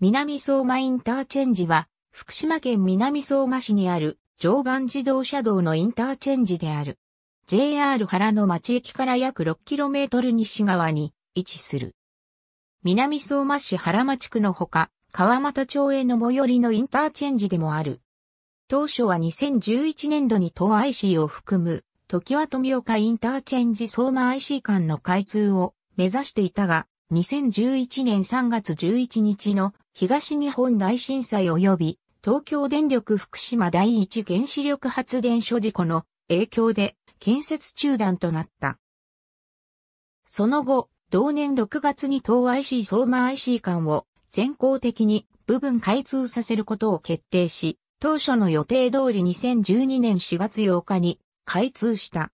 南相馬インターチェンジは、福島県南相馬市にある常磐自動車道のインターチェンジである。JR 原の町駅から約 6km 西側に位置する。南相馬市原町区のほか、川又町への最寄りのインターチェンジでもある。当初は2011年度に東 IC を含む、時は富岡インターチェンジ相馬 IC 間の開通を目指していたが、2011年3月11日の東日本大震災及び東京電力福島第一原子力発電所事故の影響で建設中断となった。その後、同年6月に東 IC 相馬 IC 間を先行的に部分開通させることを決定し、当初の予定通り2012年4月8日に開通した。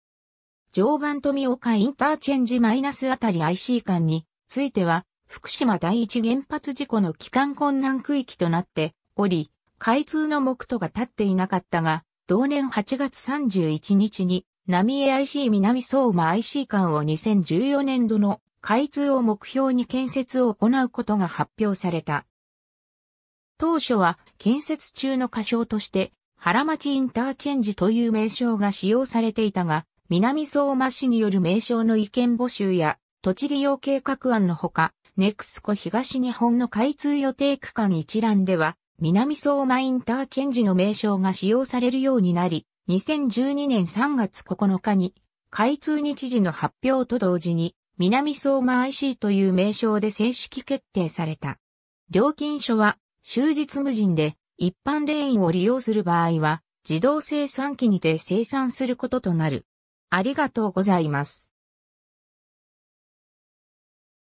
常磐富岡インターチェンジマイナスあたり IC 間については福島第一原発事故の帰還困難区域となっており、開通の目途が立っていなかったが、同年8月31日に、浪江 IC 南相馬 IC 間を2014年度の開通を目標に建設を行うことが発表された。当初は建設中の仮称として原町インターチェンジという名称が使用されていたが、南相馬市による名称の意見募集や土地利用計画案のほか、ネクスコ東日本の開通予定区間一覧では、南相馬インターチェンジの名称が使用されるようになり、2012年3月9日に、開通日時の発表と同時に、南相馬 IC という名称で正式決定された。料金所は、終日無人で、一般レーンを利用する場合は、自動生産機にて生産することとなる。ありがとうございます。